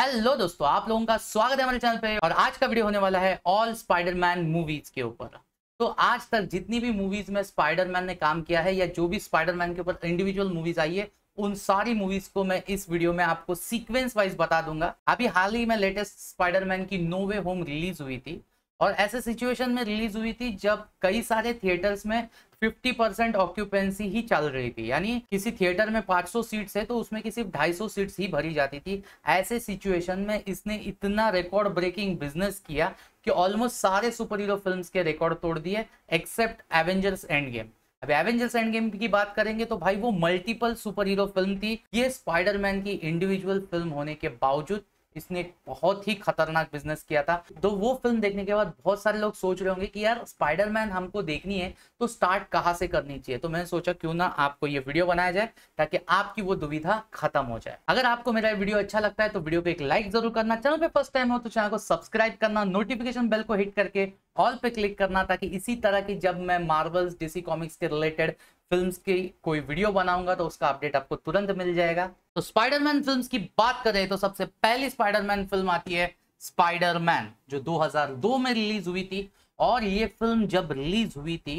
Hello दोस्तों आप लोगों का स्वागत है हमारे चैनल पे और आज का वीडियो होने वाला है ऑल स्पाइडरमैन मूवीज के ऊपर तो आज तक जितनी भी मूवीज में स्पाइडरमैन ने काम किया है या जो भी स्पाइडरमैन के ऊपर इंडिविजुअल मूवीज आई है उन सारी मूवीज को मैं इस वीडियो में आपको सीक्वेंस वाइज बता दूंगा अभी हाल ही में लेटेस्ट स्पाइडरमैन की नो वे होम रिलीज हुई थी और ऐसे सिचुएशन में रिलीज हुई थी जब कई सारे थिएटर्स में 50 परसेंट ऑक्यूपेंसी ही चल रही थी यानी किसी थिएटर में 500 सीट्स है तो उसमें की सिर्फ 250 सीट्स ही भरी जाती थी ऐसे सिचुएशन में इसने इतना रिकॉर्ड ब्रेकिंग बिजनेस किया कि ऑलमोस्ट सारे सुपर हीरो फिल्म के रिकॉर्ड तोड़ दिए एक्सेप्ट एवेंजर्स एंड गेम अब एवेंजर्स एंड गेम की बात करेंगे तो भाई वो मल्टीपल सुपर हीरो फिल्म थी ये स्पाइडरमैन की इंडिविजुअल फिल्म होने के बावजूद इसने बहुत ही खतरनाक बिजनेस किया था तो वो फिल्म देखने के बाद बहुत सारे लोग सोच रहे होंगे कि यार स्पाइडरमैन हमको देखनी है तो स्टार्ट कहाँ से करनी चाहिए तो मैंने सोचा क्यों ना आपको ये वीडियो बनाया जाए ताकि आपकी वो दुविधा खत्म हो जाए अगर आपको मेरा वीडियो अच्छा लगता है तो वीडियो को एक लाइक जरूर करना चैनल पर फर्स्ट टाइम हो तो चैनल को सब्सक्राइब करना नोटिफिकेशन बेल को हिट करके ऑल पे क्लिक करना ताकि इसी तरह की जब मैं मार्वल्स डीसी कॉमिक्स के रिलेटेड फिल्म की कोई वीडियो बनाऊंगा तो उसका अपडेट आपको तुरंत मिल जाएगा तो स्पाइडरमैन फिल्म्स की बात करें तो सबसे पहली स्पाइडरमैन फिल्म आती है स्पाइडरमैन जो 2002 में रिलीज हुई थी और ये फिल्म जब रिलीज हुई थी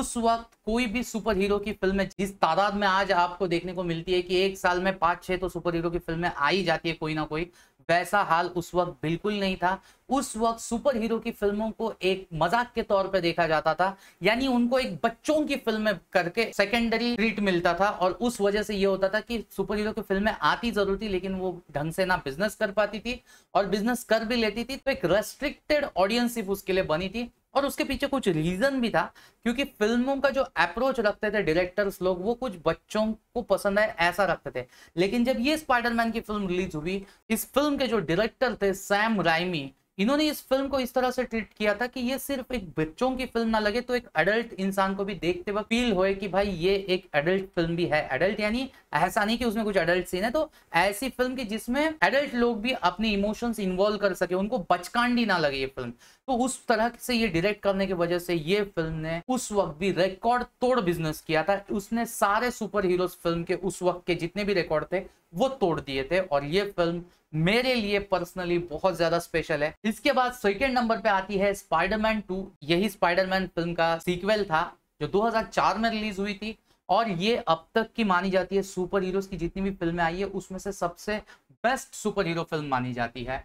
उस वक्त कोई भी सुपर हीरो की फिल्म जिस तादाद में आज आपको देखने को मिलती है कि एक साल में पांच छह तो सुपर हीरो की फिल्में आई जाती है कोई ना कोई वैसा हाल उस वक्त बिल्कुल नहीं था उस वक्त सुपर हीरो की फिल्मों को एक मजाक के तौर पे देखा जाता था यानी उनको एक बच्चों की फिल्में करके सेकेंडरी ट्रीट मिलता था और उस वजह से ये होता था कि सुपर हीरो की फिल्में आती जरूर थी लेकिन वो ढंग से ना बिजनेस कर पाती थी और बिजनेस कर भी लेती थी तो एक रेस्ट्रिक्टेड ऑडियंस सिर्फ उसके लिए बनी थी और उसके पीछे कुछ रीजन भी था क्योंकि फिल्मों का जो अप्रोच रखते थे डायरेक्टर्स लोग वो कुछ बच्चों को पसंद आए ऐसा रखते थे लेकिन जब ये स्पाइडरमैन की फिल्म रिलीज हुई इस फिल्म के जो डायरेक्टर थे सैम राइमी इन्होंने इस फिल्म को इस तरह से ट्रीट किया था कि ये सिर्फ एक बच्चों की फिल्म ना लगे तो एक एडल्ट इंसान को भी देखते वक्त फील होए कि भाई ये एक एडल्ट फिल्म भी है एडल्ट यानी ऐसा नहीं कि उसमें कुछ एडल्ट सीन है तो ऐसी फिल्म की जिसमें एडल्ट लोग भी अपने इमोशंस इन्वॉल्व कर सके उनको बचकांडी ना लगे ये फिल्म तो उस तरह से ये डायरेक्ट करने की वजह से ये फिल्म ने उस वक्त भी रिकॉर्ड तोड़ बिजनेस किया था उसने सारे सुपर हीरो फिल्म के उस वक्त के जितने भी रिकॉर्ड थे वो तोड़ दिए थे और ये फिल्म मेरे लिए पर्सनली बहुत ज्यादा स्पेशल है इसके बाद सेकेंड नंबर पे आती है स्पाइडरमैन टू यही स्पाइडरमैन फिल्म का सीक्वल था जो 2004 में रिलीज हुई थी और ये अब तक की मानी जाती है सुपर हीरोज की जितनी भी फिल्में आई है उसमें से सबसे बेस्ट सुपर हीरो फिल्म मानी जाती है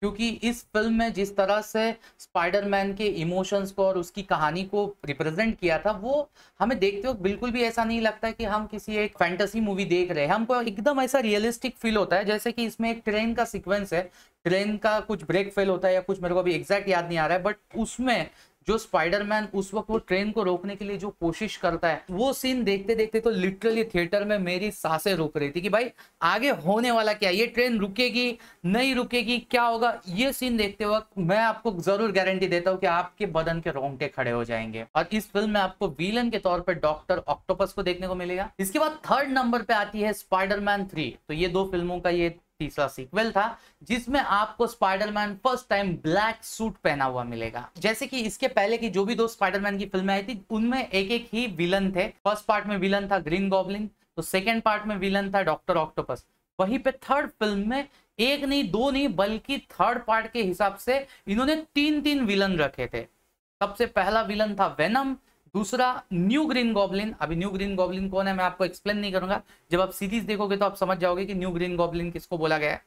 क्योंकि इस फिल्म में जिस तरह से स्पाइडरमैन के इमोशंस को और उसकी कहानी को रिप्रेजेंट किया था वो हमें देखते वक्त बिल्कुल भी ऐसा नहीं लगता कि हम किसी एक फैंटेसी मूवी देख रहे हैं हमको एकदम ऐसा रियलिस्टिक फील होता है जैसे कि इसमें एक ट्रेन का सीक्वेंस है ट्रेन का कुछ ब्रेक फेल होता है या कुछ मेरे को अभी एग्जैक्ट याद नहीं आ रहा है बट उसमें जो स्पाइडरमैन उस वक्त वो ट्रेन को रोकने के लिए जो कोशिश करता है वो सीन देखते देखते तो लिटरली थिएटर में मेरी सांसें रुक रही थी कि भाई आगे होने वाला क्या ये ट्रेन रुकेगी नहीं रुकेगी क्या होगा ये सीन देखते वक्त मैं आपको जरूर गारंटी देता हूँ कि आपके बदन के रोंगटे खड़े हो जाएंगे और इस फिल्म में आपको विलन के तौर पर डॉक्टर ऑक्टोपस को देखने को मिलेगा इसके बाद थर्ड नंबर पे आती है स्पाइडरमैन थ्री तो ये दो फिल्मों का ये तीसरा सीक्वल था जिसमें आपको Spiderman first time black suit पहना हुआ मिलेगा जैसे कि इसके पहले की जो भी दो स्पाइडरमैन की फिल्में आई थी उनमें एक एक ही विलन थे फर्स्ट पार्ट में विलन था ग्रीन गॉबलिन तो सेकेंड पार्ट में विलन था डॉक्टर ऑक्टोपस वहीं पे थर्ड फिल्म में एक नहीं दो नहीं बल्कि थर्ड पार्ट के हिसाब से इन्होंने तीन तीन विलन रखे थे सबसे पहला विलन था वेनम दूसरा न्यू ग्रीन गॉबलिन अभी न्यू ग्रीन गॉबलिन कौन है मैं आपको एक्सप्लेन नहीं करूंगा जब आप सीरीज देखोगे तो आप समझ जाओगे कि न्यू ग्रीन गॉबलिन किसको बोला गया है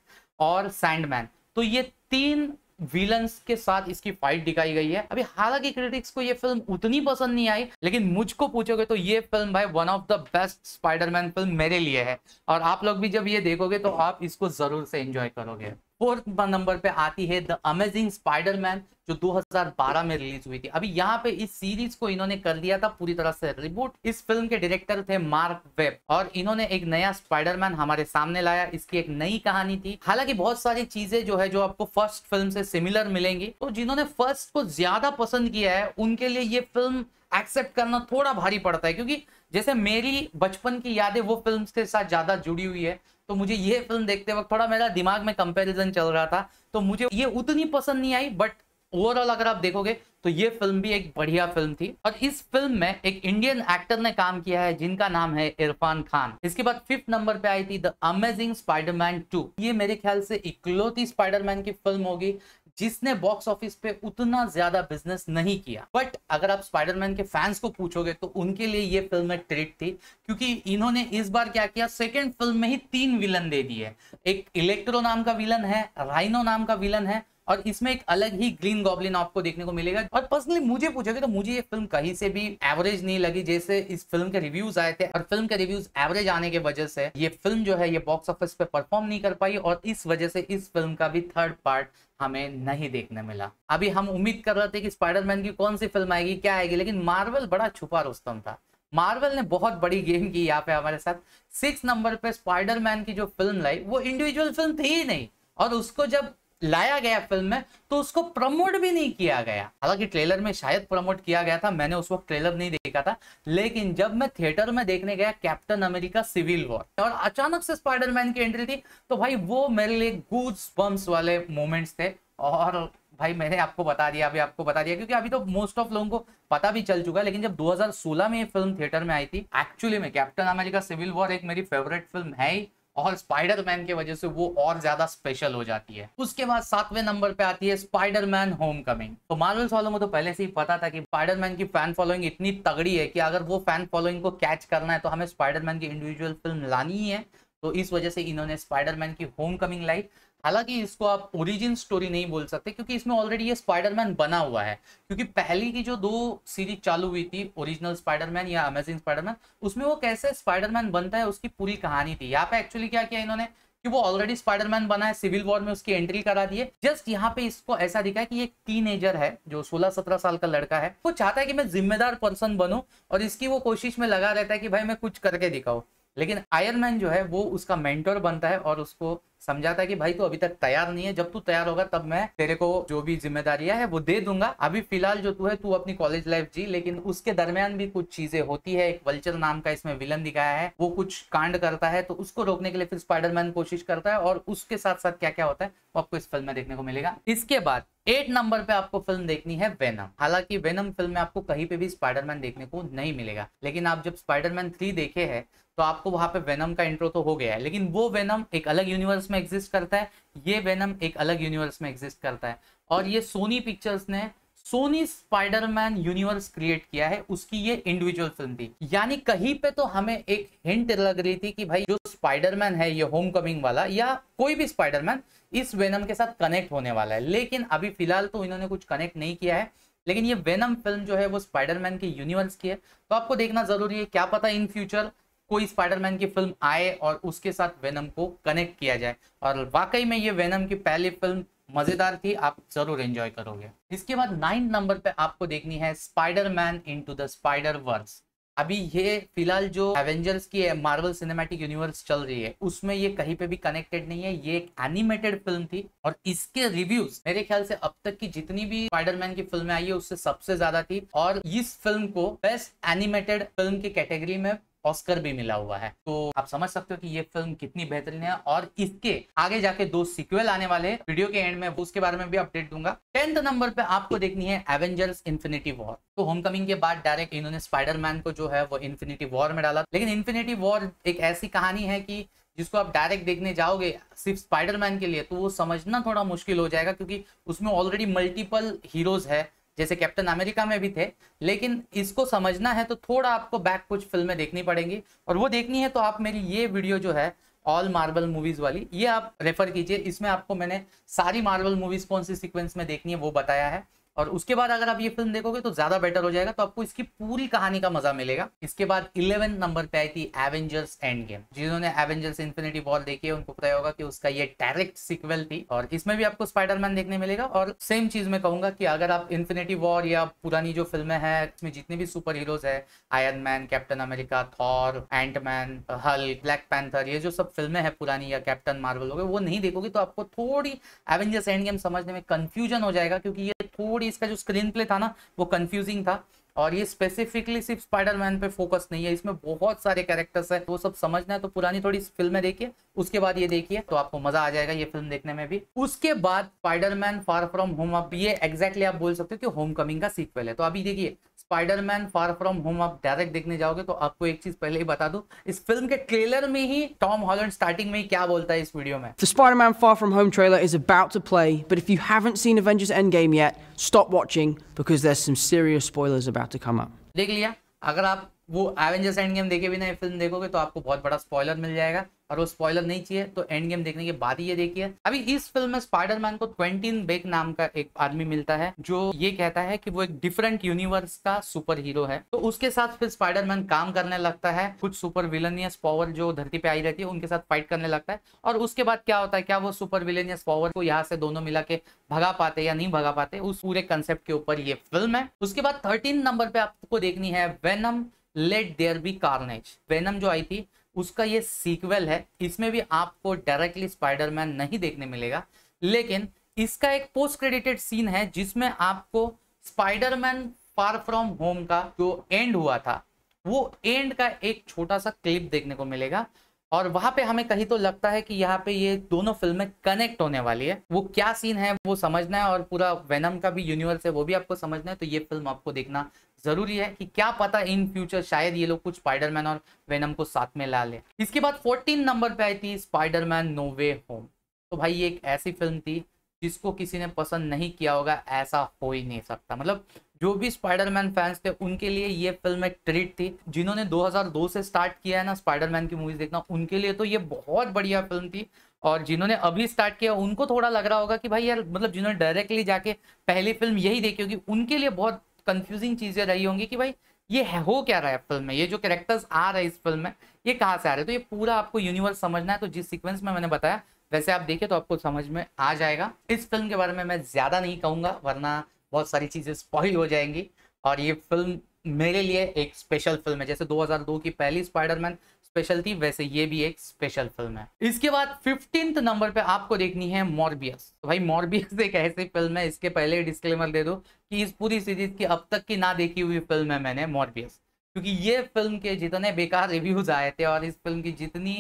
और सैंडमैन तो ये तीन विलन्स के साथ इसकी फाइट दिखाई गई है अभी हालांकि क्रिटिक्स को ये फिल्म उतनी पसंद नहीं आई लेकिन मुझको पूछोगे तो ये फिल्म भाई one of the best Spiderman film मेरे लिए है और आप लोग भी जब ये देखोगे तो आप इसको जरूर से एंजॉय करोगे फोर्थ नंबर पे आती है द अमेजिंग स्पाइडरमैन जो 2012 में रिलीज हुई थी अभी यहाँ पे इस सीरीज को इन्होंने कर दिया था पूरी तरह से रिबूट इस फिल्म के डायरेक्टर थे मार्क वेब और इन्होंने एक नया स्पाइडरमैन हमारे सामने लाया इसकी एक नई कहानी थी हालांकि बहुत सारी चीजें जो है जो आपको फर्स्ट फिल्म से सिमिलर मिलेंगी तो जिन्होंने फर्स्ट को ज्यादा पसंद किया है उनके लिए ये फिल्म एक्सेप्ट करना थोड़ा भारी पड़ता है क्योंकि जैसे मेरी बचपन की यादें वो फिल्म के साथ ज्यादा जुड़ी हुई है तो मुझे ये फिल्म देखते वक्त थोड़ा मेरा दिमाग में कंपैरिजन चल रहा था तो मुझे ये उतनी पसंद नहीं आई बट ओवरऑल अगर आप देखोगे तो ये फिल्म भी एक बढ़िया फिल्म थी और इस फिल्म में एक इंडियन एक्टर ने काम किया है जिनका नाम है इरफान खान इसके बाद फिफ्थ नंबर पे आई थी द अमेजिंग स्पाइडरमैन टू ये मेरे ख्याल से इकलौती स्पाइडरमैन की फिल्म होगी जिसने बॉक्स ऑफिस पे उतना ज्यादा बिजनेस नहीं किया बट अगर आप स्पाइडरमैन के फैंस को पूछोगे तो उनके लिए ये फिल्म एक ट्रेट थी क्योंकि इन्होंने इस बार क्या किया सेकेंड फिल्म में ही तीन विलन दे दिए एक इलेक्ट्रो नाम का विलन है राइनो नाम का विलन है और इसमें एक अलग ही ग्रीन गॉबलिन आपको देखने को मिलेगा और पर्सनली मुझे पूछोगे तो मुझे ये फिल्म कहीं से भी एवरेज नहीं लगी जैसे इस फिल्म के रिव्यूज आए थे और फिल्म के रिव्यूज एवरेज आने के वजह से ये फिल्म जो है ये बॉक्स ऑफिस पे परफॉर्म नहीं कर पाई और इस वजह से इस फिल्म का भी थर्ड पार्ट हमें नहीं देखने मिला अभी हम उम्मीद कर रहे थे कि स्पाइडरमैन की कौन सी फिल्म आएगी क्या आएगी लेकिन मार्वल बड़ा छुपा रोस्तम था मार्वल ने बहुत बड़ी गेम की यहाँ पे हमारे साथ सिक्स नंबर पे स्पाइडरमैन की जो फिल्म लाई वो इंडिविजुअल फिल्म थी ही नहीं और उसको जब लाया गया फिल्म में तो उसको प्रमोट भी नहीं किया गया हालांकि ट्रेलर में शायद प्रमोट किया गया था मैंने उस वक्त ट्रेलर नहीं देखा था लेकिन जब मैं थिएटर में देखने गया कैप्टन अमेरिका सिविल वॉर और अचानक से स्पाइडरमैन की एंट्री थी तो भाई वो मेरे लिए गूज बम्स वाले मोमेंट्स थे और भाई मैंने आपको बता दिया अभी आपको बता दिया क्योंकि अभी तो मोस्ट ऑफ लोगों को पता भी चल चुका है लेकिन जब 2016 में ये फिल्म थिएटर में आई थी एक्चुअली में कैप्टन अमेरिका सिविल वॉर एक मेरी फेवरेट फिल्म है ही और स्पाइडरमैन के वजह से वो और ज्यादा स्पेशल हो जाती है उसके बाद सातवें नंबर पे आती है स्पाइडरमैन होम कमिंग तो मार्वल्स वालों में तो पहले से ही पता था कि स्पाइडरमैन की फैन फॉलोइंग इतनी तगड़ी है कि अगर वो फैन फॉलोइंग को कैच करना है तो हमें स्पाइडरमैन की इंडिविजुअल फिल्म लानी ही है तो इस वजह से इन्होंने स्पाइडरमैन की होम कमिंग लाई हालांकि इसको आप ओरिजिन स्टोरी नहीं बोल सकते क्योंकि इसमें ऑलरेडी ये स्पाइडरमैन बना हुआ है क्योंकि पहली की जो दो सीरीज चालू हुई थी ओरिजिनल स्पाइडरमैन या अमेजिंग स्पाइडरमैन उसमें वो कैसे स्पाइडरमैन बनता है उसकी पूरी कहानी थी यहाँ पे एक्चुअली क्या किया इन्होंने कि वो ऑलरेडी स्पाइडरमैन बना है सिविल वॉर में उसकी एंट्री करा दी है जस्ट यहाँ पे इसको ऐसा दिखा है कि एक टीन है जो सोलह सत्रह साल का लड़का है वो चाहता है कि मैं जिम्मेदार पर्सन बनू और इसकी वो कोशिश में लगा रहता है कि भाई मैं कुछ करके दिखाऊ लेकिन आयरमैन जो है वो उसका मेंटोर बनता है और उसको समझाता है कि भाई तू अभी तक तैयार नहीं है जब तू तैयार होगा तब मैं तेरे को जो भी जिम्मेदारियां है वो दे दूंगा अभी फिलहाल जो तू है तू अपनी कॉलेज लाइफ जी लेकिन उसके दरमियान भी कुछ चीजें होती है एक वल्चर नाम का इसमें विलन दिखाया है वो कुछ कांड करता है तो उसको रोकने के लिए फिर स्पाइडरमैन कोशिश करता है और उसके साथ साथ क्या क्या होता है वो आपको इस फिल्म में देखने को मिलेगा इसके बाद एट नंबर पे आपको फिल्म देखनी है वेनम हालांकि वेनम फिल्म में आपको कहीं पे भी स्पाइडरमैन देखने को नहीं मिलेगा लेकिन आप जब स्पाइडरमैन थ्री देखे है तो आपको वहां पे वेनम का इंट्रो तो हो गया है लेकिन वो वेनम एक अलग यूनिवर्स में एग्जिस्ट करता है ये वेनम एक अलग यूनिवर्स में एग्जिस्ट करता है और ये सोनी पिक्चर्स ने सोनी स्पाइडरमैन यूनिवर्स क्रिएट किया है उसकी ये इंडिविजुअल फिल्म थी यानी कहीं पे तो हमें एक हिंट लग रही थी कि भाई जो स्पाइडरमैन है ये होमकमिंग वाला या कोई भी स्पाइडरमैन इस वेनम के साथ कनेक्ट होने वाला है लेकिन अभी फिलहाल तो इन्होंने कुछ कनेक्ट नहीं किया है लेकिन ये वेनम फिल्म जो है वो स्पाइडरमैन के यूनिवर्स की है तो आपको देखना जरूरी है क्या पता इन फ्यूचर कोई स्पाइडरमैन की फिल्म आए और उसके साथ वेनम को कनेक्ट किया जाए और वाकई में ये वेनम की पहली फिल्म मजेदार थी आप जरूर एंजॉय करोगे इसके बाद नाइन्थ नंबर पे आपको देखनी है Spiderman into the Spider verse अभी ये फिलहाल जो एवेंजर्स की मार्वल सिनेमैटिक यूनिवर्स चल रही है उसमें ये कहीं पे भी कनेक्टेड नहीं है ये एक एनिमेटेड फिल्म थी और इसके रिव्यूज मेरे ख्याल से अब तक की जितनी भी स्पाइडरमैन की फिल्में आई है उससे सबसे ज्यादा थी और इस फिल्म को बेस्ट एनिमेटेड फिल्म की कैटेगरी में ऑस्कर भी मिला हुआ है तो आप समझ सकते हो कि ये फिल्म कितनी बेहतरीन है और इसके आगे जाके दो सिक्वेल आने वाले वीडियो के एंड में उसके बारे में भी अपडेट दूंगा टेंथ नंबर पे आपको देखनी है एवेंजर्स इन्फिनिटी वॉर तो होमकमिंग के बाद डायरेक्ट इन्होंने स्पाइडरमैन को जो है वो इन्फिनिटी वॉर में डाला लेकिन इन्फिनिटी वॉर एक ऐसी कहानी है की जिसको आप डायरेक्ट देखने जाओगे सिर्फ स्पाइडरमैन के लिए तो वो समझना थोड़ा मुश्किल हो जाएगा क्योंकि उसमें ऑलरेडी मल्टीपल हीरोज है जैसे कैप्टन अमेरिका में भी थे लेकिन इसको समझना है तो थोड़ा आपको बैक कुछ फिल्में देखनी पड़ेंगी और वो देखनी है तो आप मेरी ये वीडियो जो है ऑल मार्बल मूवीज वाली ये आप रेफर कीजिए इसमें आपको मैंने सारी मार्बल मूवीज कौन सी सिक्वेंस में देखनी है वो बताया है और उसके बाद अगर आप ये फिल्म देखोगे तो ज्यादा बेटर हो जाएगा तो आपको इसकी पूरी कहानी का मजा मिलेगा इसके बाद इलेवन नंबर पे आई थी एवेंजर्स एंड गेम जिन्होंने एवेंजर्स इन्फिनिटी वॉर देखी है उनको पता होगा कि उसका ये डायरेक्ट सिक्वेल थी और इसमें भी आपको स्पाइडरमैन देखने मिलेगा और सेम चीज में कहूंगा कि अगर आप इन्फिनिटी वॉर या पुरानी जो फिल्में हैं इसमें जितने भी सुपर हीरोज है Iron Man Captain America Thor Antman Hulk Black Panther ये जो सब फिल्में हैं पुरानी या कैप्टन मार्वल हो गए वो नहीं देखोगे तो आपको थोड़ी एवेंजर्स एंड गेम समझने में कंफ्यूजन हो जाएगा क्योंकि ये थोड़ी इसका जो स्क्रीन प्ले था ना वो कंफ्यूजिंग था और ये स्पेसिफिकली सिर्फ स्पाइडरमैन पे फोकस नहीं है इसमें बहुत सारे कैरेक्टर्स है वो सब समझना है तो पुरानी थोड़ी फिल्में देखिए उसके बाद ये देखिए तो आपको मजा आ जाएगा ये फिल्म देखने में भी उसके बाद स्पाइडरमैन फार फ्रॉम होम अब ये एक्जैक्टली आप बोल सकते हो कि होम कमिंग का सीक्वल है तो अभी देखिए स्पाइडरमैन फार फ्रॉम होम आप डायरेक्ट देखने जाओगे तो आपको एक चीज पहले ही बता दू इस फिल्म के ट्रेलर में ही टॉम हॉलैंड स्टार्टिंग में ही क्या बोलता है इस वीडियो में The Far From Home trailer is about to about but if you haven't seen Avengers Endgame yet stop stop because there there's some serious spoilers about to come up. देख लिया अगर आप वो Avengers end game देखे भी ये film देखोगे तो आपको बहुत बड़ा स्पॉइलर मिल जाएगा और वो स्पॉयलर नहीं चाहिए तो एंड गेम देखने के बाद ही ये देखिए अभी इस फिल्म में स्पाइडरमैन को ट्वेंटी बेक नाम का एक आदमी मिलता है जो ये कहता है कि वो एक डिफरेंट यूनिवर्स का सुपर हीरो है तो उसके साथ फिर स्पाइडरमैन काम करने लगता है कुछ सुपर विलेनियस पावर जो धरती पे आई रहती है उनके साथ फाइट करने लगता है और उसके बाद क्या होता है क्या वो सुपर विलेनियस पावर को यहाँ से दोनों मिला के भगा पाते या नहीं भगा पाते उस पूरे कंसेप्ट के ऊपर ये फिल्म है उसके बाद थर्टीन नंबर पे आपको देखनी है Venom Let There Be Carnage Venom जो आई थी उसका ये सीक्वल है इसमें भी आपको डायरेक्टली स्पाइडरमैन नहीं देखने मिलेगा लेकिन इसका एक पोस्ट क्रेडिटेड सीन है जिसमें आपको स्पाइडरमैन फार फ्रॉम होम का जो एंड हुआ था वो एंड का एक छोटा सा क्लिप देखने को मिलेगा और वहां पे हमें कहीं तो लगता है कि यहाँ पे ये दोनों फिल्में कनेक्ट होने वाली है वो क्या सीन है वो समझना है और पूरा वेनम का भी यूनिवर्स है वो भी आपको समझना है तो ये फिल्म आपको देखना जरूरी है कि क्या पता इन फ्यूचर शायद ये लोग कुछ स्पाइडरमैन और वेनम को साथ में ला ले इसके बाद फोर्टीन नंबर पे आई थी स्पाइडरमैन नो वे होम तो भाई ये एक ऐसी फिल्म थी जिसको किसी ने पसंद नहीं किया होगा ऐसा हो ही नहीं सकता मतलब जो भी स्पाइडरमैन फैंस थे उनके लिए ये फिल्म एक ट्रीट थी जिन्होंने 2002 से स्टार्ट किया है ना स्पाइडरमैन की मूवीज देखना उनके लिए तो ये बहुत बढ़िया फिल्म थी और जिन्होंने अभी स्टार्ट किया उनको थोड़ा लग रहा होगा कि भाई यार मतलब जिन्होंने डायरेक्टली जाके पहली फिल्म यही देखी होगी उनके लिए बहुत कंफ्यूजिंग चीजें रही होंगी कि भाई ये है हो क्या रहा है फिल्म में ये जो कैरेक्टर्स आ रहे हैं इस फिल्म में ये कहाँ से आ रहे हैं तो ये पूरा आपको यूनिवर्स समझना है तो जिस सीक्वेंस में मैंने बताया वैसे आप देखिए तो आपको समझ में आ जाएगा इस फिल्म के बारे में मैं ज्यादा नहीं कहूंगा वरना बहुत सारी चीज़ें स्पॉइल हो जाएंगी और ये फिल्म मेरे लिए एक स्पेशल फिल्म है जैसे 2002 की पहली स्पाइडरमैन स्पेशल थी वैसे ये भी एक स्पेशल फिल्म है इसके बाद फिफ्टींथ नंबर पे आपको देखनी है मॉर्बियस तो भाई मॉर्बियस एक ऐसी फिल्म है इसके पहले डिस्क्लेमर दे दो कि इस पूरी सीरीज की अब तक की ना देखी हुई फिल्म है मैंने मॉर्बियस क्योंकि ये फिल्म के जितने बेकार रिव्यूज आए थे और इस फिल्म की जितनी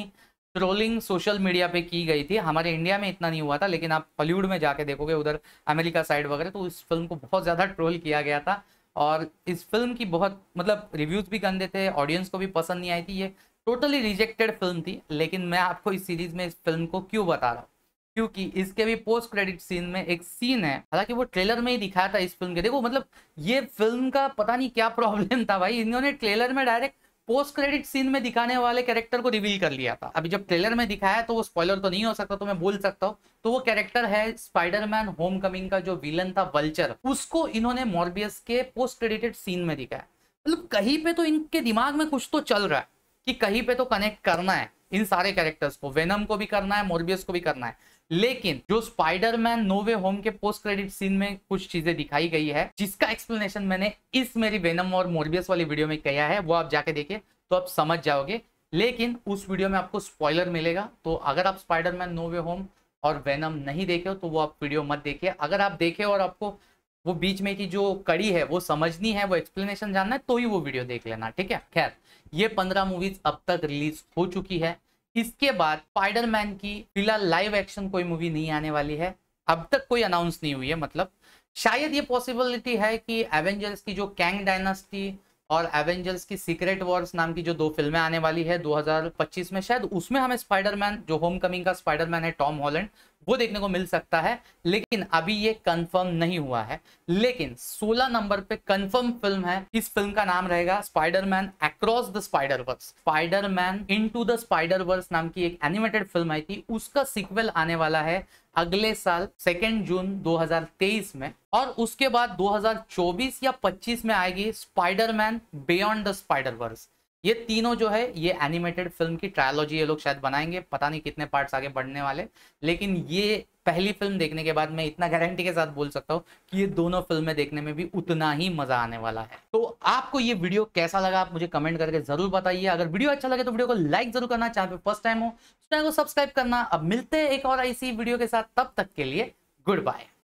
ट्रोलिंग सोशल मीडिया पे की गई थी हमारे इंडिया में इतना नहीं हुआ था लेकिन आप हॉलीवुड में जाके देखोगे उधर अमेरिका साइड वगैरह तो इस फिल्म को बहुत ज़्यादा ट्रोल किया गया था और इस फिल्म की बहुत मतलब रिव्यूज़ भी गंदे थे ऑडियंस को भी पसंद नहीं आई थी ये टोटली रिजेक्टेड फिल्म थी लेकिन मैं आपको इस सीरीज़ में इस फिल्म को क्यों बता रहा हूँ क्योंकि इसके भी पोस्ट क्रेडिट सीन में एक सीन है हालांकि वो ट्रेलर में ही दिखाया था इस फिल्म के देखो मतलब ये फिल्म का पता नहीं क्या प्रॉब्लम था भाई इन्होंने ट्रेलर में डायरेक्ट पोस्ट क्रेडिट सीन में दिखाने वाले कैरेक्टर को रिवील कर लिया था अभी जब ट्रेलर में दिखाया तो वो स्पॉइलर तो नहीं हो सकता तो मैं बोल सकता हूँ तो वो कैरेक्टर है स्पाइडरमैन होमकमिंग का जो विलन था वल्चर उसको इन्होंने मॉर्बियस के पोस्ट क्रेडिटेड सीन में दिखाया मतलब कहीं पे तो इनके दिमाग में कुछ तो चल रहा है कि कहीं पे तो कनेक्ट करना है इन सारे कैरेक्टर्स को वेनम को भी करना है मोरबियस को भी करना है लेकिन जो स्पाइडरमैन नो वे होम के पोस्ट क्रेडिट सीन में कुछ चीजें दिखाई गई है जिसका एक्सप्लेनेशन मैंने इस मेरी वेनम और मोरबियस वाली वीडियो में किया है वो आप जाके देखिए तो आप समझ जाओगे लेकिन उस वीडियो में आपको स्पॉइलर मिलेगा तो अगर आप स्पाइडरमैन नो वे होम और वेनम नहीं देखे हो तो वो आप वीडियो मत देखिए अगर आप देखे और आपको वो बीच में की जो कड़ी है वो समझनी है वो एक्सप्लेनेशन जानना है तो ही वो वीडियो देख लेना ठीक है खैर ये पंद्रह मूवीज अब तक रिलीज हो चुकी है इसके बाद स्पाइडरमैन की फिलहाल लाइव एक्शन कोई मूवी नहीं आने वाली है अब तक कोई अनाउंस नहीं हुई है मतलब शायद ये पॉसिबिलिटी है कि एवेंजर्स की जो कैंग डायनास्टी और एवेंजर्स की सीक्रेट वॉर्स नाम की जो दो फिल्में आने वाली है 2025 में शायद उसमें हमें स्पाइडरमैन जो होम कमिंग का स्पाइडरमैन है टॉम हॉलैंड वो देखने को मिल सकता है लेकिन अभी ये कंफर्म नहीं हुआ है लेकिन 16 नंबर पे कंफर्म फिल्म है इस फिल्म का नाम रहेगा Spiderman Across the Spider verse Spiderman Into the Spider verse नाम की एक एनिमेटेड फिल्म आई थी उसका सिक्वेल आने वाला है अगले साल सेकेंड जून 2023 में और उसके बाद 2024 या 25 में आएगी Spiderman Beyond the Spider verse ये तीनों जो है ये एनिमेटेड फिल्म की ट्रायोलॉजी ये लोग शायद बनाएंगे पता नहीं कितने पार्ट्स आगे बढ़ने वाले लेकिन ये पहली फिल्म देखने के बाद मैं इतना गारंटी के साथ बोल सकता हूँ कि ये दोनों फिल्में देखने में भी उतना ही मजा आने वाला है तो आपको ये वीडियो कैसा लगा आप मुझे कमेंट करके जरूर बताइए अगर वीडियो अच्छा लगे तो वीडियो को लाइक जरूर करना चैनल फर्स्ट टाइम हो चैनल को सब्सक्राइब करना अब मिलते हैं एक और ऐसी वीडियो के साथ तब तक के लिए गुड बाय